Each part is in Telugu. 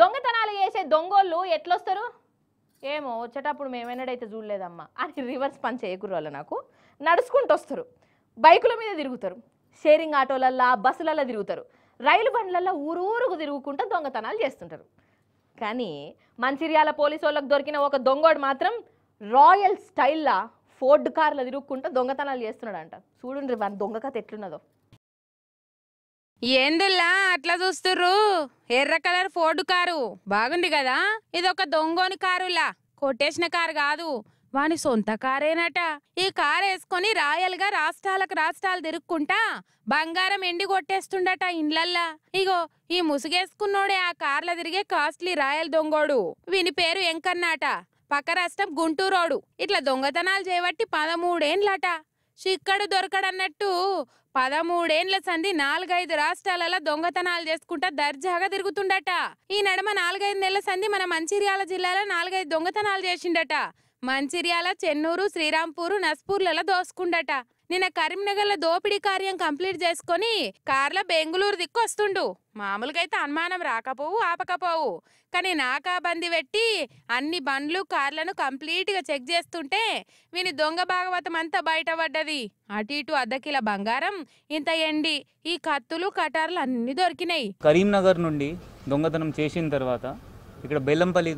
దొంగతనాలు చేసే దొంగోళ్ళు ఎట్లొస్తారు ఏమో వచ్చేటప్పుడు మేము ఎన్నడైతే చూడలేదమ్మా అని రివర్స్ పని చేయకుర్రాళ్ళు నాకు నడుచుకుంటూ వస్తారు బైకుల మీద తిరుగుతారు షేరింగ్ ఆటోలల్లా బస్సులల్లా తిరుగుతారు రైలు బండ్లల్లో ఊరూరుకు తిరుగుకుంటూ దొంగతనాలు చేస్తుంటారు కానీ మంచిర్యాల పోలీసు వాళ్ళకు దొరికిన ఒక దొంగోడు మాత్రం రాయల్ స్టైల్లా ఫోర్డ్ కార్లో తిరుగుకుంటూ దొంగతనాలు చేస్తున్నాడంట చూడండి వాళ్ళ దొంగ కథ ఎట్లున్నదో ఏందిల్లా అట్లా చూస్తుర్రు ఎర్ర కలర్ ఫోర్డు కారు బాగుంది కదా ఇది ఒక దొంగోని కారులా కొట్టేసిన కారు కాదు వాని సొంత కారేనట ఈ కారు వేసుకొని రాయల్గా రాష్ట్రాలకు రాష్ట్రాలు తిరుక్కుంటా బంగారం ఎండి కొట్టేస్తుండట ఇండ్లల్లా ఇగో ఈ ముసుగేసుకున్నోడే ఆ కార్ల తిరిగే కాస్ట్లీ రాయల్ దొంగోడు వీని పేరు ఎంకన్నాట పక్క రాష్ట్రం గుంటూరోడు ఇట్లా దొంగతనాలు చేయబట్టి పదమూడేండ్లట చిక్కడు దొరకడన్నట్టు పదమూడేండ్ల సంధి నాలుగైదు రాష్ట్రాలలో దొంగతనాలు చేసుకుంటా దర్జాగా తిరుగుతుండట ఈ నడమ నాలుగైదు నెలల సంధి మన మంచిర్యాల జిల్లాలో నాలుగైదు దొంగతనాలు చేసిండట మంచిర్యాల చెన్నూరు శ్రీరాంపూరు నస్పూర్లలో దోసుకుండట నిన్న కరీంనగర్లో దోపిడీ కార్యం కంప్లీట్ చేసుకొని కార్లో బెంగళూరు దిక్కు వస్తుండు మామూలుగా అయితే అనుమానం రాకపోవు ఆపకపోవు కానీ నాకా బంది పెట్టి అన్ని బండ్లు కార్లను కంప్లీట్గా చెక్ చేస్తుంటే వీని దొంగ భాగవతం అంతా బయటపడ్డది అటు ఇటు అద్దకిల బంగారం ఇంత ఎండి ఈ కత్తులు కటార్లు అన్ని దొరికినాయి కరీంనగర్ నుండి దొంగతనం చేసిన తర్వాత ఇక్కడ బెల్లంపల్లి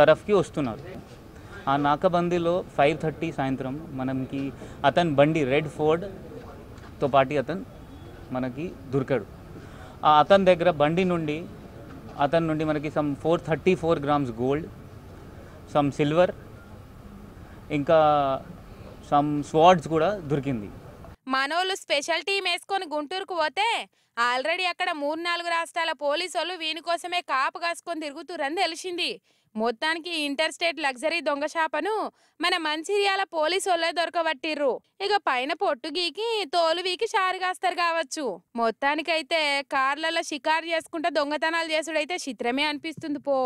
తరఫ్కి వస్తున్నారు ఆ నాకబందీలో ఫైవ్ థర్టీ సాయంత్రం మనకి అతను బండి రెడ్ ఫోర్డ్తో పాటు అతను మనకి దొరికాడు ఆ అతని దగ్గర బండి నుండి అతని నుండి మనకి some four thirty four grams gold some silver ఇంకా సమ్ స్వాడ్స్ కూడా దొరికింది మనోళ్ళు స్పెషల్ టీం వేసుకొని గుంటూరుకు పోతే ఆల్రెడీ అక్కడ మూడు నాలుగు రాష్ట్రాల పోలీసు వాళ్ళు వీని కోసమే కాపు కాసుకొని తిరుగుతురని తెలిసింది మొత్తానికి ఇంటర్ స్టేట్ లగ్జరీ దొంగ షాపను మన మంచిర్యాల పోలీసు వాళ్ళే దొరకబట్టిర్రు ఇక పైన పొట్టు గీకి తోలు వీకి షారుగాస్తారు కావచ్చు మొత్తానికైతే కార్లలో షికారు చేసుకుంటా దొంగతనాలు చేసుడైతే చిత్రమే అనిపిస్తుంది పో